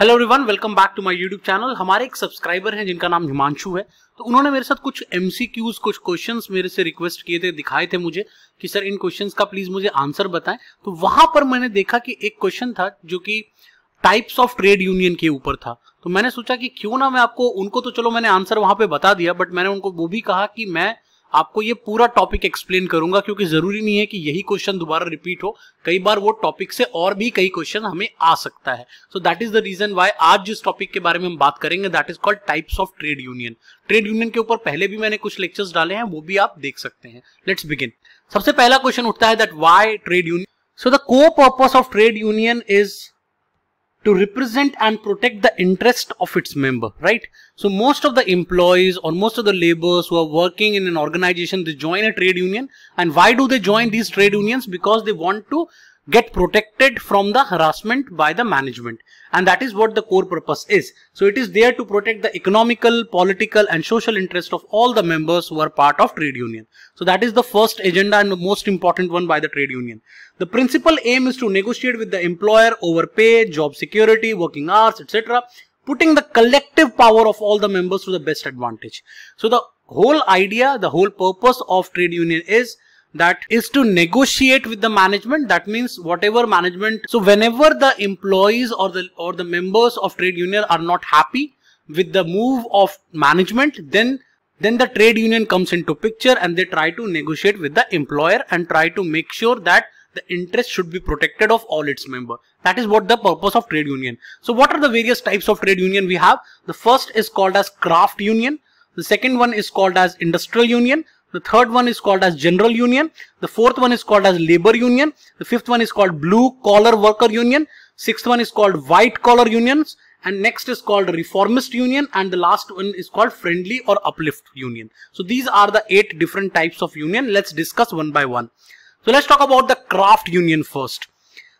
Hello everyone welcome back to my YouTube channel हमारे एक subscriber हैं जिनका नाम हिमांशु है तो उन्होंने मेरे साथ कुछ एमसीक्यूज कुछ क्वेश्चंस मेरे से रिक्वेस्ट किए थे दिखाए थे मुझे कि सर इन क्वेश्चंस का प्लीज मुझे आंसर बताएं तो वहां पर मैंने देखा कि एक क्वेश्चन था जो कि टाइप्स ऑफ ट्रेड यूनियन के ऊपर था तो मैंने सोचा कि क्यों ना मैं आपको उनको तो चलो मैंने आंसर वहां पर बता दिया बट मैंने उनको वो भी कहा कि मैं आपको ये पूरा टॉपिक एक्सप्लेन करूंगा क्योंकि जरूरी नहीं है कि यही क्वेश्चन दोबारा रिपीट हो कई बार वो टॉपिक से और भी कई क्वेश्चन हमें आ सकता है so that is the reason why आज जिस टॉपिक के बारे में हम बात करेंगे that is called types of trade union trade union के ऊपर पहले भी मैंने कुछ लेक्चर्स डाले हैं वो भी आप देख सकते हैं लेट्स बिगिन सबसे पहला क्वेश्चन उठता है that why trade union so the को purpose of trade union is to represent and protect the interest of its member, right? So most of the employees or most of the laborers who are working in an organization, they join a trade union. And why do they join these trade unions? Because they want to get protected from the harassment by the management. And that is what the core purpose is. So it is there to protect the economical, political and social interest of all the members who are part of trade union. So that is the first agenda and the most important one by the trade union. The principal aim is to negotiate with the employer over pay, job security, working hours, etc. Putting the collective power of all the members to the best advantage. So the whole idea, the whole purpose of trade union is that is to negotiate with the management that means whatever management so whenever the employees or the or the members of trade union are not happy with the move of management then then the trade union comes into picture and they try to negotiate with the employer and try to make sure that the interest should be protected of all its member that is what the purpose of trade union so what are the various types of trade union we have the first is called as craft union the second one is called as industrial union the third one is called as general union. The fourth one is called as labor union. The fifth one is called blue collar worker union. Sixth one is called white collar unions. And next is called reformist union. And the last one is called friendly or uplift union. So these are the eight different types of union. Let's discuss one by one. So let's talk about the craft union first.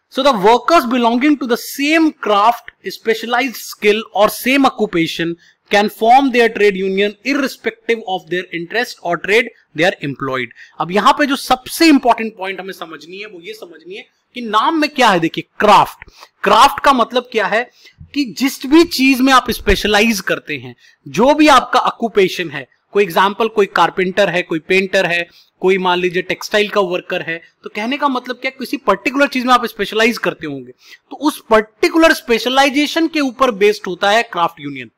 So the workers belonging to the same craft, specialized skill or same occupation can form their trade union irrespective of their interest और trade they are employed अब यहां पे जो सबसे important point हमें समझनी है वो ये समझनी है कि नाम में क्या है देखिए क्राफ्ट क्राफ्ट का मतलब क्या है कि जिस भी चीज में आप स्पेशलाइज करते हैं जो भी आपका ऑक्यूपेशन है कोई एग्जाम्पल कोई कारपेंटर है कोई पेंटर है कोई मान लीजिए टेक्सटाइल का वर्कर है तो कहने का मतलब क्या किसी पर्टिकुलर चीज में आप स्पेशलाइज करते होंगे तो उस पर्टिकुलर स्पेशलाइजेशन के ऊपर बेस्ड होता है क्राफ्ट यूनियन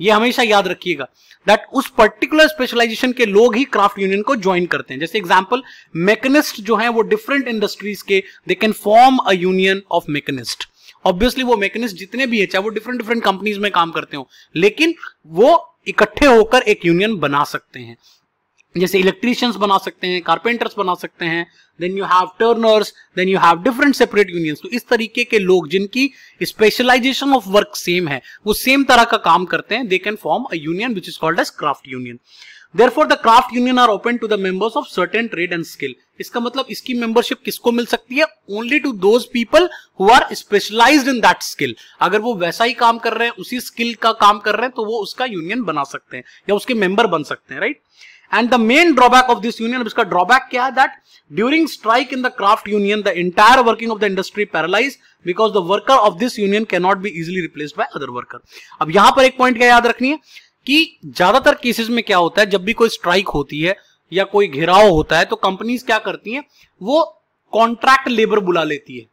ये हमेशा याद रखिएगा दैट उस पर्टिकुलर स्पेशलाइजेशन के लोग ही क्राफ्ट यूनियन को ज्वाइन करते हैं जैसे एग्जांपल मैकेनिस्ट जो है वो डिफरेंट इंडस्ट्रीज के they can form a union of machinist obviously वो मैकेनिस्ट जितने भी है चाहे वो डिफरेंट डिफरेंट कंपनीज में काम करते हो लेकिन वो इकट्ठे होकर एक यूनियन बना सकते हैं जैसे इलेक्ट्रीशियंस बना सकते हैं कारपेंटर्स बना सकते हैं then you have turners then you have different separate unions तो इस तरीके के लोग जिनकी स्पेशलाइजेशन ऑफ वर्क सेम है वो सेम तरह का काम करते हैं they can form a union which is called as craft union therefore the craft union are open to the members of certain trade and skill इसका मतलब इसकी मेंबरशिप किसको मिल सकती है only to those people who are specialize in that skill अगर वो वैसा ही काम कर रहे हैं उसी स्किल का काम कर रहे हैं तो वो उसका यूनियन बना सकते हैं या उसके मेंबर बन सकते हैं right right? And the main drawback of this union इसका ड्रॉबैक क्या है that during strike in the craft union the entire working of the industry paralyse because the worker of this union not be easily replace by other worker अब यहां पर एक point क्या याद रखनी है कि ज्यादातर केसेस में क्या होता है जब भी कोई स्ट्राइक होती है या कोई घेराव होता है तो कंपनीज क्या करती हैं वो कॉन्ट्रैक्ट लेबर बुला लेती है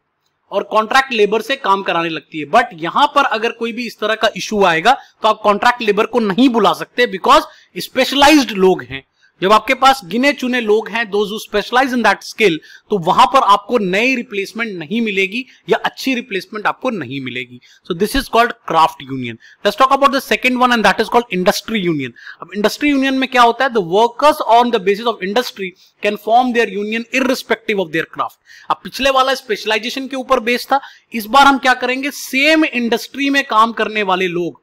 और कॉन्ट्रैक्ट लेबर से काम कराने लगती है बट यहां पर अगर कोई भी इस तरह का इश्यू आएगा तो आप कॉन्ट्रैक्ट लेबर को नहीं बुला सकते बिकॉज स्पेशलाइज्ड लोग हैं जब आपके पास गिने चुने लोग हैं दो स्पेशलाइज इन दैट स्किल तो वहां पर आपको नई रिप्लेसमेंट नहीं मिलेगी या अच्छी रिप्लेसमेंट आपको नहीं मिलेगी so this is called craft union let's talk about the second one and that is called industry union अब इंडस्ट्री यूनियन में क्या होता है the workers on the basis of industry can form their union respective of their craft अब पिछले वाला specialisation के ऊपर बेस्ड था इस बार हम क्या करेंगे सेम इंडस्ट्री में काम करने वाले लोग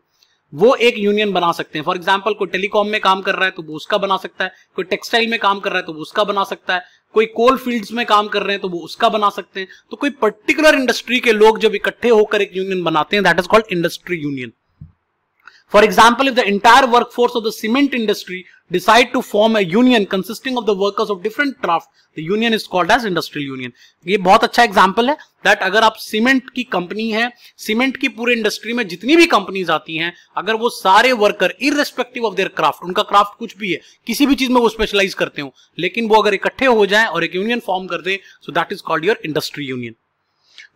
वो एक यूनियन बना सकते हैं फॉर एग्जाम्पल कोई टेलीकॉम में काम कर रहा है तो वो उसका बना सकता है कोई टेक्सटाइल में काम कर रहा है तो वो उसका बना सकता है कोई कोल फील्ड्स में काम कर रहे हैं तो वो उसका बना सकते हैं तो कोई पर्टिकुलर इंडस्ट्री के लोग जब इकट्ठे होकर एक यूनियन बनाते हैं that is called industry union For example, if the entire workforce of the cement industry decide to form a union consisting of the workers of different craft, the union is called as industrial union. ये बहुत अच्छा example है that अगर आप cement की company है cement की पूरे industry में जितनी भी companies आती हैं अगर वो सारे worker irrespective of their craft उनका क्राफ्ट कुछ भी है किसी भी चीज में वो स्पेशलाइज करते हो लेकिन वो अगर इकट्ठे हो जाए और एक यूनियन फॉर्म कर दे so that is called your industry union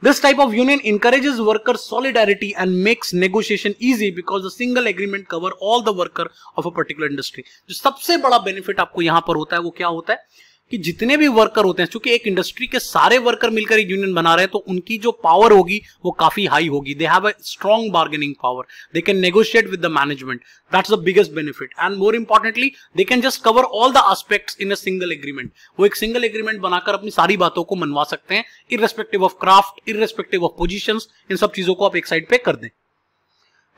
This type of union encourages worker solidarity and makes negotiation easy because the single agreement cover all the worker of a particular industry. जो सबसे बड़ा benefit आपको यहाँ पर होता है वो क्या होता है कि जितने भी वर्कर होते हैं चूंकि एक इंडस्ट्री के सारे वर्कर मिलकर एक यूनियन बना रहे हैं तो उनकी जो पावर होगी वो काफी हाई होगी they have a strong bargaining power they can negotiate with the management that's the biggest benefit and more importantly they can just cover all the aspects in a single agreement वो एक single agreement बनाकर अपनी सारी बातों को मनवा सकते हैं irrespective of craft irrespective of position इन सब चीजों को आप एक साइड पे कर दें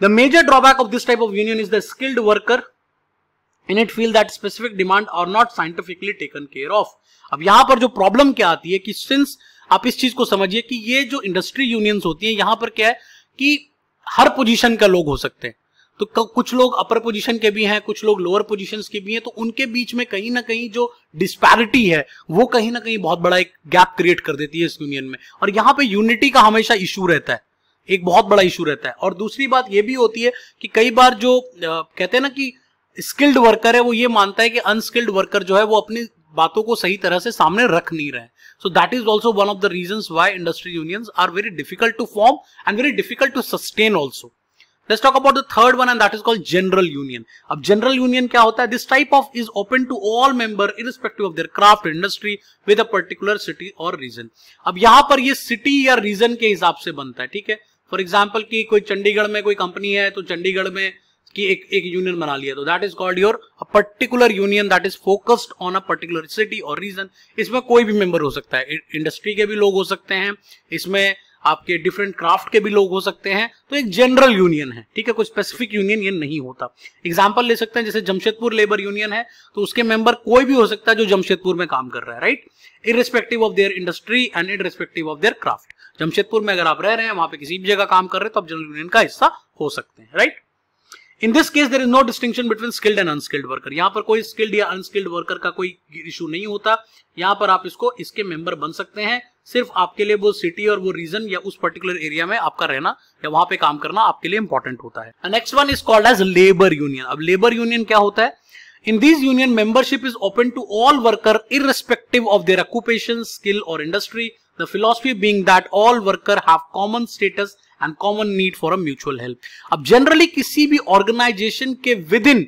the major drawback of this type of union is the skilled worker in it feel that specific demand are not scientifically taken care of अब यहां पर जो प्रॉब्लम क्या आती है कि सिंस आप इस चीज को समझिए कि ये जो इंडस्ट्री यूनियंस होती है यहां पर क्या है कि हर पोजीशन का लोग हो सकते हैं तो कुछ लोग अपर पोजीशन के भी हैं कुछ लोग लोअर पोजीशन के भी हैं तो उनके बीच में कहीं ना कहीं जो डिस्पैरिटी है वो कहीं ना कहीं बहुत बड़ा एक गैप क्रिएट कर देती है इस यूनियन में और यहाँ पे यूनिटी का हमेशा इशू रहता है एक बहुत बड़ा इशू रहता है और दूसरी बात ये भी होती है कि कई बार जो आ, कहते हैं ना कि स्किल्ड वर्कर है वो ये मानता है कि अनस्किल्ड वर्कर जो है वो अपनी बातों को सही तरह से सामने रख नहीं रहे so that is also one of the reason why industry union are very difficult to form and very difficult to sustain also Let's talk about the third one and that is called general union. अब general union क्या होता है This type of is open to all member irrespective of their craft industry with a particular city or region. अब यहां पर ये city या region के हिसाब से बनता है ठीक है फॉर एग्जाम्पल की कोई चंडीगढ़ में कोई कंपनी है तो चंडीगढ़ में कि एक एक यूनियन बना लिया तो that is called your particular union that is focused on a particular city और रीजन इसमें कोई भी मेंबर हो सकता है इंडस्ट्री के भी लोग हो सकते हैं इसमें आपके डिफरेंट क्राफ्ट के भी लोग हो सकते हैं तो एक जनरल यूनियन है ठीक है कोई स्पेसिफिक यूनियन ये नहीं होता एग्जाम्पल ले सकते हैं जैसे जमशेदपुर लेबर यूनियन है तो उसके मेंबर कोई भी हो सकता है जो जमशेदपुर में काम कर रहा है right respective of their industry and irrespective of their craft Jamshedpur में अगर आप रह रहे हैं वहां पे किसी भी जगह काम कर रहे हैं तो आप जनरल यूनियन का हिस्सा हो सकते हैं right in this case there is no distinction between skilled and unskilled worker यहां पर कोई स्किल्ड या अनस्किल्ड वर्कर का कोई इशू नहीं होता यहां पर आप इसको इसके मेंबर बन सकते हैं सिर्फ आपके लिए वो सिटी और वो रीजन या उस पर्टिकुलर एरिया में आपका रहना या वहां पे काम करना आपके लिए इंपॉर्टेंट होता है next one is called as labour union अब लेबर यूनियन क्या होता है in this union membership is open to all worker irrespective of their occupation skill और industry the philosophy being that all worker have common status and common need for a mutual help अब generally किसी भी organisation के with in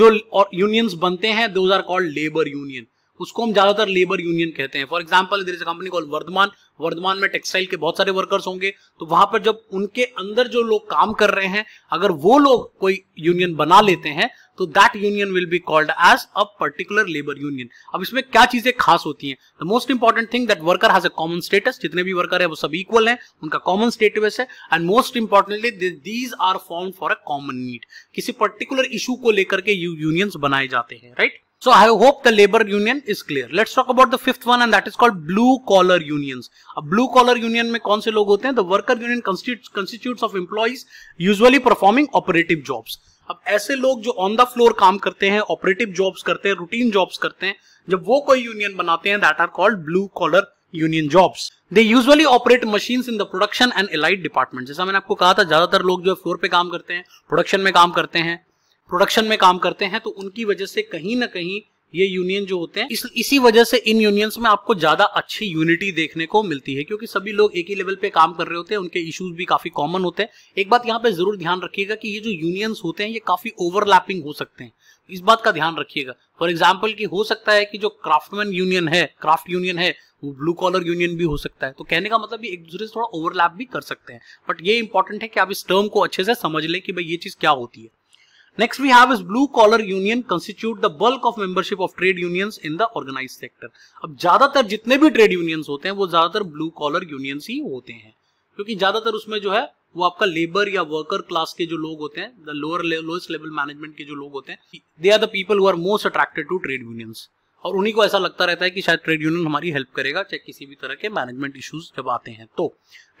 जो unions बनते हैं those are called labour union उसको हम ज्यादातर लेबर यूनियन कहते हैं फॉर एग्जाम्पल इधर कंपनी कॉल वर्धमान वर्धमान में टेक्सटाइल के बहुत सारे वर्कर्स होंगे तो वहां पर जब उनके अंदर जो लोग काम कर रहे हैं अगर वो लोग कोई यूनियन बना लेते हैं तो that union will be called as a particular labour union अब इसमें क्या चीजें खास होती हैं the most important thing that worker has a common status जितने भी वर्कर है वो सब इक्वल हैं उनका कॉमन स्टेटस है and most importantly these are form for a common need किसी पर्टिकुलर इशू को लेकर के यूनियंस बनाए जाते हैं right right? So I hope the labor union is clear. Let's talk about the fifth one and that is called blue collar unions. a blue collar union mein kaun se log hote hain The worker union constitutes, constitutes of employees usually performing operative jobs. अब ऐसे लोग जो on the floor काम करते हैं operative jobs करते हैं routine jobs करते हैं जब वो कोई यूनियन बनाते हैं that are called blue collar union jobs they usually operate machine in the production and allied department जैसा मैंने आपको कहा था ज्यादातर लोग जो फ्लोर पे काम करते हैं प्रोडक्शन में काम करते हैं प्रोडक्शन में काम करते हैं तो उनकी वजह से कहीं ना कहीं ये यूनियन जो होते हैं इस, इसी वजह से इन यूनियंस में आपको ज्यादा अच्छी यूनिटी देखने को मिलती है क्योंकि सभी लोग एक ही लेवल पे काम कर रहे होते हैं उनके इश्यूज भी काफी कॉमन होते हैं एक बात यहाँ पे जरूर ध्यान रखिएगा कि ये जो यूनियंस होते हैं ये काफी ओवरलैपिंग हो सकते हैं इस बात का ध्यान रखिएगा फॉर एग्जाम्पल की हो सकता है कि जो क्राफ्टमैन यूनियन है क्राफ्ट यूनियन है वो ब्लू कॉलर यूनियन भी हो सकता है तो कहने का मतलब एक दूसरे से थोड़ा ओवरलैप भी कर सकते हैं बट ये इंपॉर्टेंट है कि आप इस टर्म को अच्छे से समझ लें कि भाई ये चीज क्या होती है next we have is blue collar union constitute the bulk of membership of trade unions in the organise sector अब ज्यादातर जितने भी ट्रेड यूनियंस होते हैं वो ज्यादातर ब्लू कॉलर यूनियंस ही होते हैं क्योंकि ज्यादातर उसमें जो है वो आपका लेबर या वर्कर क्लास के जो लोग होते हैं the lower lowest level management के जो लोग होते हैं they are the people who are most attracted to trade unions और उन्हीं को ऐसा लगता रहता है कि शायद ट्रेड यूनियन हमारी हेल्प करेगा चाहे किसी भी तरह के मैनेजमेंट इश्यूज जब आते हैं तो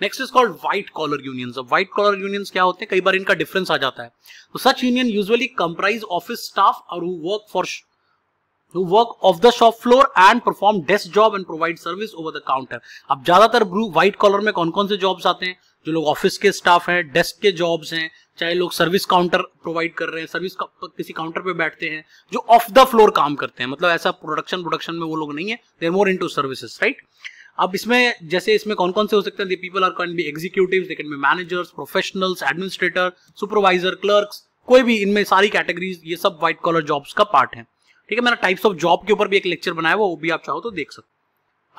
next is called white collar unions अब व्हाइट कॉलर यूनियंस क्या होते हैं कई बार इनका डिफरेंस आ जाता है तो such union usually comprise office staff और who work for who work of the shop floor and perform desk job and provide service over the counter अब ज्यादातर व्हाइट कॉलर में कौन कौन से जॉब्स आते हैं जो लोग ऑफिस के स्टाफ हैं डेस्क के जॉब्स हैं चाहे लोग सर्विस काउंटर प्रोवाइड कर रहे हैं सर्विस किसी काउंटर पे बैठते हैं जो ऑफ द फ्लोर काम करते हैं मतलब ऐसा प्रोडक्शन प्रोडक्शन में वो लोग नहीं है there more into services right अब इसमें जैसे इसमें कौन कौन से हो सकते हैं people are can be executive they can be managers professionals administrator supervisor clerks कोई भी इनमें सारी कैटेगरीज ये सब व्हाइट कॉलर जॉब्स का पार्ट है ठीक है मैंने टाइप्स ऑफ जॉब के ऊपर भी एक लेक्चर बनाया वो भी आप चाहो तो देख सकते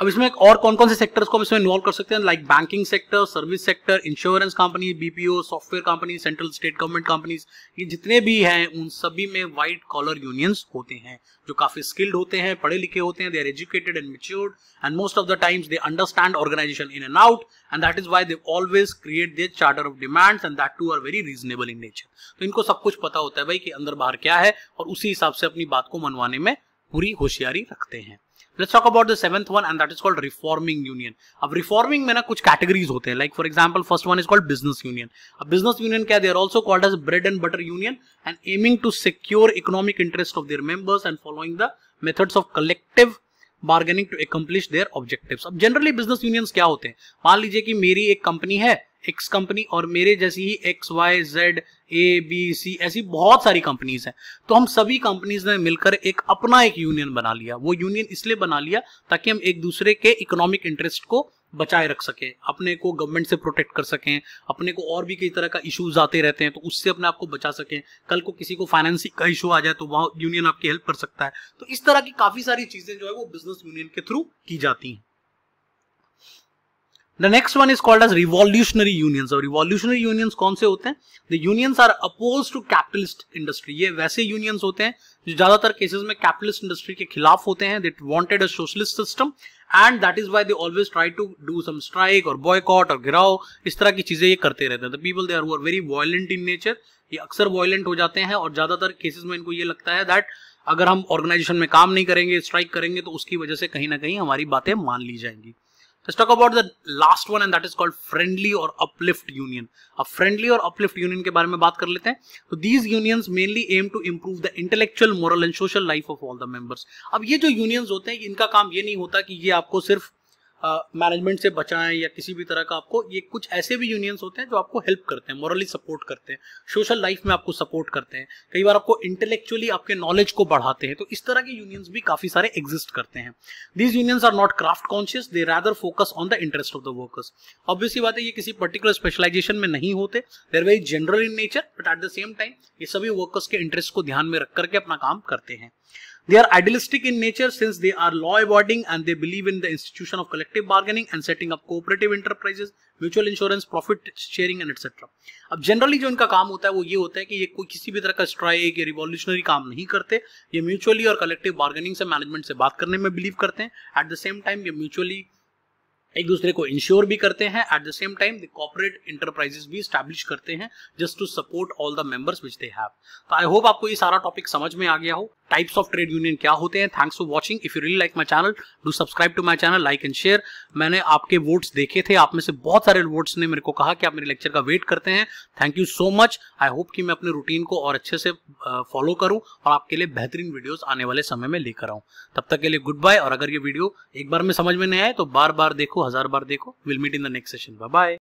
अब इसमें और कौन कौन से सेक्टर्स को हम इसमें इन्वॉल्व कर सकते हैं like banking sector service sector insurance company BPO software company central state government companies ये जितने भी हैं उन सभी में वाइट कॉलर यूनियंस होते हैं जो काफी स्किल्ड होते हैं पढ़े लिखे होते हैं they are educated and matured and most of the times they understand organisation in and out and that is why they always create they charter of demands and that too are very reasonable in nature तो इनको सब कुछ पता होता है भाई कि अंदर बाहर क्या है और उसी हिसाब से अपनी बात को मनवाने में पूरी होशियारी रखते हैं let's talk about the seventh one and that is called reforming union ab reforming mein na kuch categories hote like for example first one is called business union a business union kya they are also called as bread and butter union and aiming to secure economic interest of their members and following the methods of collective bargaining to accomplish their objectives अब generally business unions क्या होते हैं मान लीजिए कि मेरी एक company है एक्स कंपनी और मेरे जैसी ही X Y Z A B C ऐसी बहुत सारी कंपनीज हैं तो हम सभी कंपनीज ने मिलकर एक अपना एक यूनियन बना लिया वो यूनियन इसलिए बना लिया ताकि हम एक दूसरे के इकोनॉमिक इंटरेस्ट को बचाए रख सके अपने को गवर्नमेंट से प्रोटेक्ट कर सकें अपने को और भी कई तरह का इश्यूज आते रहते हैं तो उससे अपने आप को बचा सकें कल को किसी को फाइनेंसिंग का इशू आ जाए तो वहाँ यूनियन आपकी हेल्प कर सकता है तो इस तरह की काफ़ी सारी चीज़ें जो है वो बिजनेस यूनियन के थ्रू की जाती हैं the next one is called as revolutionary unions और रिवॉल्यूशनरी यूनियंस कौन से होते हैं the unions are oppose to capitalist industry ये वैसे यूनियंस होते हैं जो ज्यादातर केसेस में कैपिटलिस्ट इंडस्ट्री के खिलाफ होते हैं that wanted a socialist system and that is why they always try to do some strike और बॉयकॉट और घिराव इस तरह की चीजें ये करते रहते हैं the people they are very violent in nature ये अक्सर वॉयलेंट हो जाते हैं और ज्यादातर केसेस में इनको ये लगता है दैट अगर हम ऑर्गेनाइजेशन में काम नहीं करेंगे स्ट्राइक करेंगे तो उसकी वजह से कहीं ना कहीं हमारी बातें मान ली जाएंगी Let's talk about the last one and that is called friendly or uplift union. a friendly or uplift union के बारे में बात कर लेते हैं so these unions mainly aim to improve the intellectual, moral and social life of all the members. अब ये जो unions होते हैं इनका काम ये नहीं होता कि ये आपको सिर्फ मैनेजमेंट से बचाएं या किसी भी तरह का आपको ये कुछ ऐसे भी यूनियंस होते हैं जो आपको हेल्प करते हैं मॉरली सपोर्ट करते हैं सोशल लाइफ में आपको सपोर्ट करते हैं कई बार आपको इंटेलेक्चुअली आपके नॉलेज को बढ़ाते हैं तो इस तरह के यूनियंस भी काफी सारे एग्जिस्ट करते हैं these unions are not craft conscious they rather focus on the interest of the workers obviously बात है ये किसी पर्टिकुलर स्पेशलाइजेशन में नहीं होते there very general in nature but at the same time ये सभी वर्कर्स के इंटरेस्ट को ध्यान में रख करके अपना काम करते हैं They are idealistic in nature since they are law abiding and they believe in the institution of collective bargaining and setting up cooperative enterprises, mutual insurance profit sharing and etcetera अब जनरली जो इनका काम होता है वो ये होता है कि ये कोई किसी भी तरह का स्ट्राइक या रिवॉल्यूशनरी काम नहीं करते ये म्यूचुअली और कलेक्टिव बार्गेनिंग से मैनेजमेंट से बात करने में बिलीव करते हैं एट द सेम टाइम ये म्यूचुअली एक दूसरे को इंश्योर भी करते हैं at the same time the cooperate enterprises भी स्टैब्लिश करते हैं just to support all the members which they have तो आई होप आपको ये सारा टॉपिक समझ में आ गया हो टाइप्स ऑफ ट्रेड यूनियन क्या होते हैं thanks for watching if you really like my channel do subscribe to my channel like and share मैंने आपके वोट्स देखे थे आप में से बहुत सारे वोट्स ने मेरे को कहा कि आप मेरे लेक्चर का वेट करते हैं thank you so much I hope कि मैं अपने रूटीन को और अच्छे से फॉलो करूं और आपके लिए बेहतरीन वीडियोज आने वाले समय में लेकर आऊँ तब तक के लिए गुड बाय और अगर ये वीडियो एक बार में समझ में नहीं आए तो बार बार देखो हजार बार देखो will meet in the next session bye